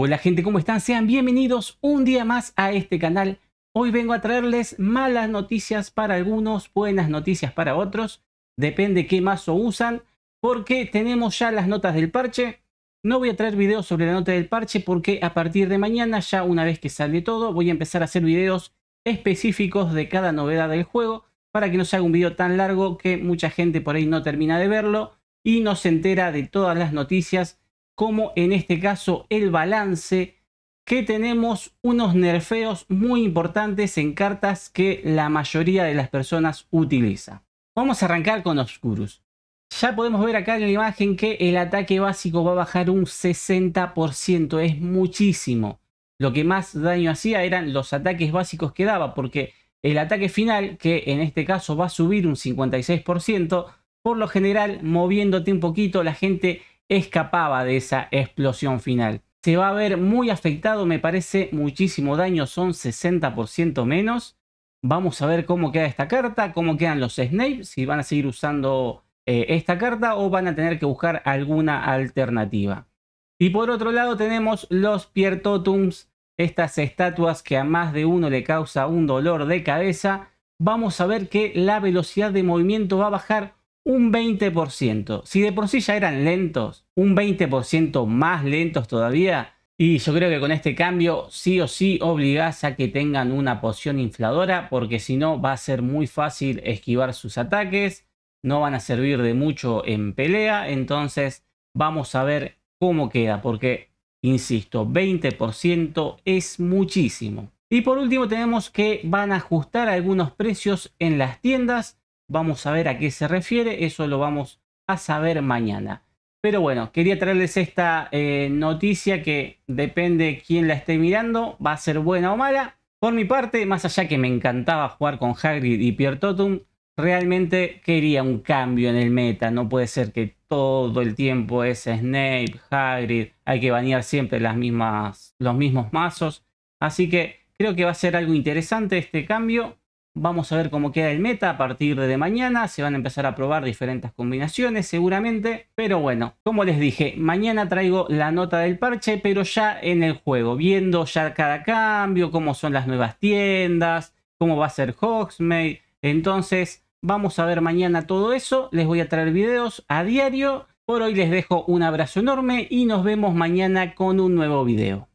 Hola gente, ¿cómo están? Sean bienvenidos un día más a este canal. Hoy vengo a traerles malas noticias para algunos, buenas noticias para otros. Depende qué mazo usan, porque tenemos ya las notas del parche. No voy a traer videos sobre la nota del parche porque a partir de mañana, ya una vez que sale todo, voy a empezar a hacer videos específicos de cada novedad del juego para que no se haga un video tan largo que mucha gente por ahí no termina de verlo y no se entera de todas las noticias como en este caso el balance, que tenemos unos nerfeos muy importantes en cartas que la mayoría de las personas utiliza. Vamos a arrancar con Obscurus. Ya podemos ver acá en la imagen que el ataque básico va a bajar un 60%, es muchísimo. Lo que más daño hacía eran los ataques básicos que daba, porque el ataque final, que en este caso va a subir un 56%, por lo general moviéndote un poquito la gente escapaba de esa explosión final. Se va a ver muy afectado, me parece muchísimo daño, son 60% menos. Vamos a ver cómo queda esta carta, cómo quedan los Snape, si van a seguir usando eh, esta carta o van a tener que buscar alguna alternativa. Y por otro lado tenemos los Piertotums, estas estatuas que a más de uno le causa un dolor de cabeza. Vamos a ver que la velocidad de movimiento va a bajar un 20%. Si de por sí ya eran lentos, un 20% más lentos todavía. Y yo creo que con este cambio sí o sí obligás a que tengan una poción infladora porque si no va a ser muy fácil esquivar sus ataques, no van a servir de mucho en pelea, entonces vamos a ver cómo queda porque, insisto, 20% es muchísimo. Y por último tenemos que van a ajustar algunos precios en las tiendas Vamos a ver a qué se refiere, eso lo vamos a saber mañana. Pero bueno, quería traerles esta eh, noticia que depende quién la esté mirando, va a ser buena o mala. Por mi parte, más allá que me encantaba jugar con Hagrid y Pierre Totum, realmente quería un cambio en el meta. No puede ser que todo el tiempo es Snape, Hagrid, hay que banear siempre las mismas, los mismos mazos. Así que creo que va a ser algo interesante este cambio. Vamos a ver cómo queda el meta a partir de mañana. Se van a empezar a probar diferentes combinaciones seguramente. Pero bueno, como les dije, mañana traigo la nota del parche, pero ya en el juego. Viendo ya cada cambio, cómo son las nuevas tiendas, cómo va a ser Hogsmeade. Entonces, vamos a ver mañana todo eso. Les voy a traer videos a diario. Por hoy les dejo un abrazo enorme y nos vemos mañana con un nuevo video.